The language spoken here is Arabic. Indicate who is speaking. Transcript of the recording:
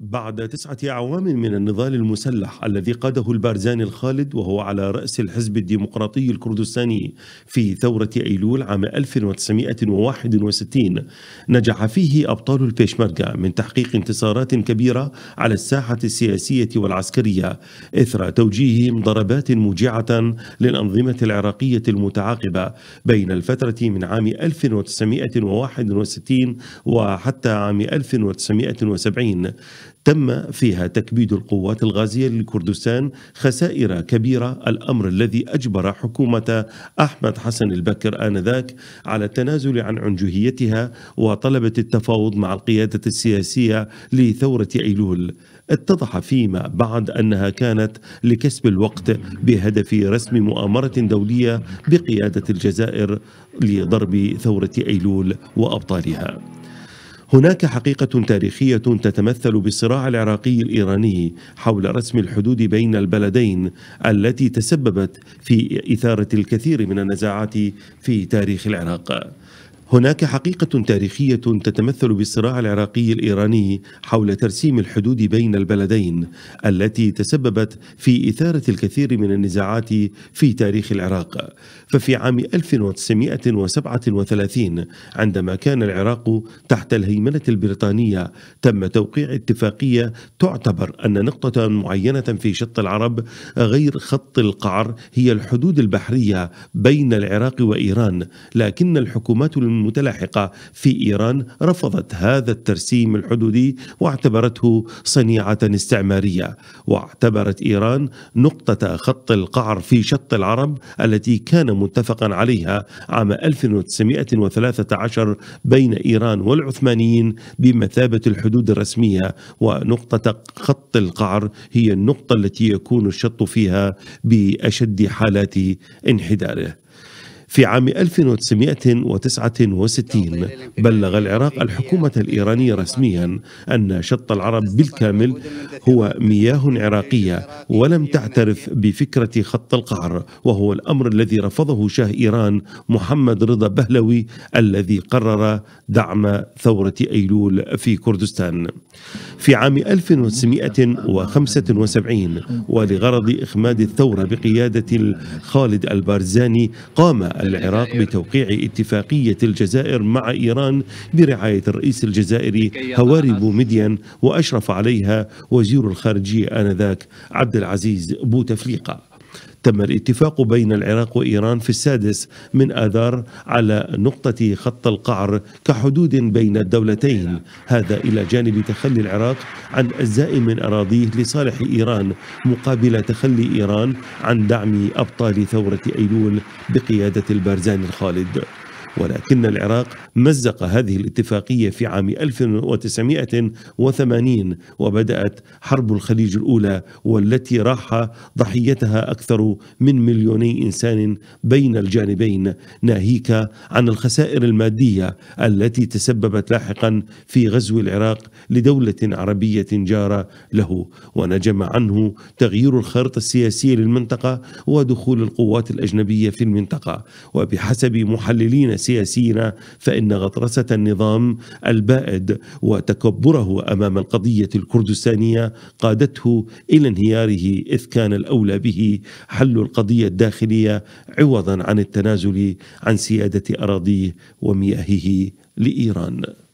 Speaker 1: بعد تسعة أعوام من النضال المسلح الذي قاده البارزاني الخالد وهو على رأس الحزب الديمقراطي الكردستاني في ثورة أيلول عام 1961 نجح فيه أبطال البيشمركة من تحقيق انتصارات كبيرة على الساحة السياسية والعسكرية إثر توجيههم ضربات موجعة للأنظمة العراقية المتعاقبة بين الفترة من عام 1961 وحتى عام 1970 تم فيها تكبيد القوات الغازية لكردستان خسائر كبيرة الأمر الذي أجبر حكومة أحمد حسن البكر آنذاك على التنازل عن عنجهيتها وطلبة التفاوض مع القيادة السياسية لثورة أيلول اتضح فيما بعد انها كانت لكسب الوقت بهدف رسم مؤامره دوليه بقياده الجزائر لضرب ثوره ايلول وابطالها. هناك حقيقة تاريخية تتمثل بالصراع العراقي الإيراني حول رسم الحدود بين البلدين التي تسببت في إثارة الكثير من النزاعات في تاريخ العراق هناك حقيقة تاريخية تتمثل بالصراع العراقي الإيراني حول ترسيم الحدود بين البلدين التي تسببت في إثارة الكثير من النزاعات في تاريخ العراق ففي عام 1937 عندما كان العراق تحت الهيمنة البريطانية تم توقيع اتفاقية تعتبر أن نقطة معينة في شط العرب غير خط القعر هي الحدود البحرية بين العراق وإيران لكن الحكومات متلاحقة في إيران رفضت هذا الترسيم الحدودي واعتبرته صنيعة استعمارية واعتبرت إيران نقطة خط القعر في شط العرب التي كان متفقا عليها عام 1913 بين إيران والعثمانيين بمثابة الحدود الرسمية ونقطة خط القعر هي النقطة التي يكون الشط فيها بأشد حالات انحداره في عام 1969 بلغ العراق الحكومة الإيرانية رسميا أن شط العرب بالكامل هو مياه عراقية ولم تعترف بفكرة خط القعر وهو الأمر الذي رفضه شاه إيران محمد رضا بهلوي الذي قرر دعم ثورة أيلول في كردستان في عام 1975 ولغرض إخماد الثورة بقيادة خالد البارزاني قام العراق بتوقيع اتفاقية الجزائر مع إيران برعاية الرئيس الجزائري هواري بومدين وأشرف عليها وزير الخارجية آنذاك عبد العزيز بوتفليقة تم الاتفاق بين العراق وإيران في السادس من آذار على نقطة خط القعر كحدود بين الدولتين هذا إلى جانب تخلي العراق عن أجزاء من أراضيه لصالح إيران مقابل تخلي إيران عن دعم أبطال ثورة أيلول بقيادة البارزان الخالد ولكن العراق مزق هذه الاتفاقية في عام 1980 وبدأت حرب الخليج الأولى والتي راح ضحيتها أكثر من مليوني إنسان بين الجانبين ناهيك عن الخسائر المادية التي تسببت لاحقا في غزو العراق لدولة عربية جارة له ونجم عنه تغيير الخارطة السياسية للمنطقة ودخول القوات الأجنبية في المنطقة وبحسب محللين سياسيين فإن غطرسة النظام البائد وتكبره أمام القضية الكردستانية قادته إلى انهياره إذ كان الأولى به حل القضية الداخلية عوضا عن التنازل عن سيادة أراضيه ومياهه لإيران